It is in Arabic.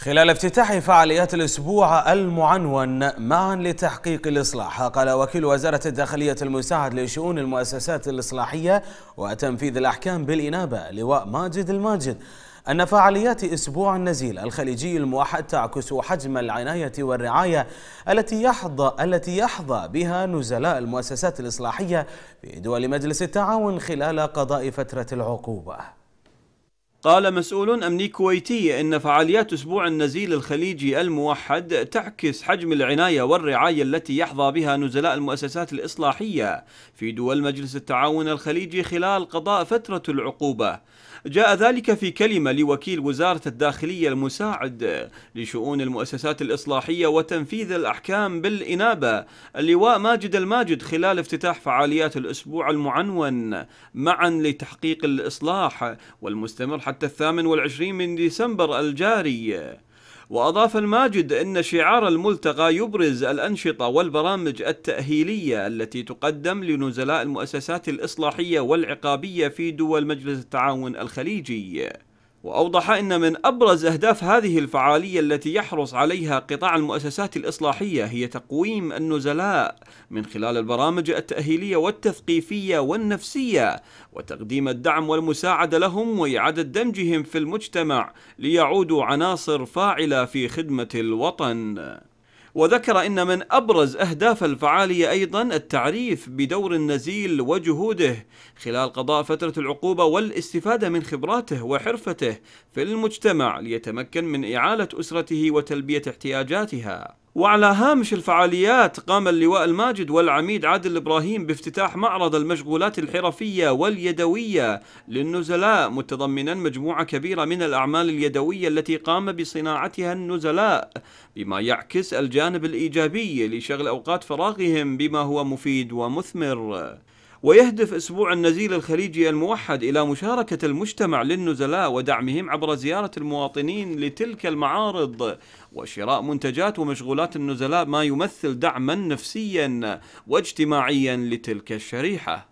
خلال افتتاح فعاليات الأسبوع المعنون معا لتحقيق الإصلاح قال وكيل وزارة الداخلية المساعد لشؤون المؤسسات الإصلاحية وتنفيذ الأحكام بالإنابة لواء ماجد الماجد أن فعاليات أسبوع النزيل الخليجي الموحد تعكس حجم العناية والرعاية التي يحظى التي يحظى بها نزلاء المؤسسات الإصلاحية في دول مجلس التعاون خلال قضاء فترة العقوبة قال مسؤول أمني كويتي إن فعاليات أسبوع النزيل الخليجي الموحد تعكس حجم العناية والرعاية التي يحظى بها نزلاء المؤسسات الإصلاحية في دول مجلس التعاون الخليجي خلال قضاء فترة العقوبة جاء ذلك في كلمة لوكيل وزارة الداخلية المساعد لشؤون المؤسسات الإصلاحية وتنفيذ الأحكام بالإنابة اللواء ماجد الماجد خلال افتتاح فعاليات الأسبوع المعنون معا لتحقيق الإصلاح والمستمر حتى الثامن والعشرين من ديسمبر الجاري وأضاف الماجد أن شعار الملتقى يبرز الأنشطة والبرامج التأهيلية التي تقدم لنزلاء المؤسسات الإصلاحية والعقابية في دول مجلس التعاون الخليجي وأوضح أن من أبرز أهداف هذه الفعالية التي يحرص عليها قطاع المؤسسات الإصلاحية هي تقويم النزلاء من خلال البرامج التأهيلية والتثقيفية والنفسية وتقديم الدعم والمساعدة لهم وإعادة دمجهم في المجتمع ليعودوا عناصر فاعلة في خدمة الوطن وذكر أن من أبرز أهداف الفعالية أيضا التعريف بدور النزيل وجهوده خلال قضاء فترة العقوبة والاستفادة من خبراته وحرفته في المجتمع ليتمكن من إعالة أسرته وتلبية احتياجاتها وعلى هامش الفعاليات قام اللواء الماجد والعميد عادل إبراهيم بافتتاح معرض المشغولات الحرفية واليدوية للنزلاء متضمنا مجموعة كبيرة من الأعمال اليدوية التي قام بصناعتها النزلاء بما يعكس الجانب الإيجابي لشغل أوقات فراغهم بما هو مفيد ومثمر ويهدف أسبوع النزيل الخليجي الموحد إلى مشاركة المجتمع للنزلاء ودعمهم عبر زيارة المواطنين لتلك المعارض وشراء منتجات ومشغولات النزلاء ما يمثل دعما نفسيا واجتماعيا لتلك الشريحة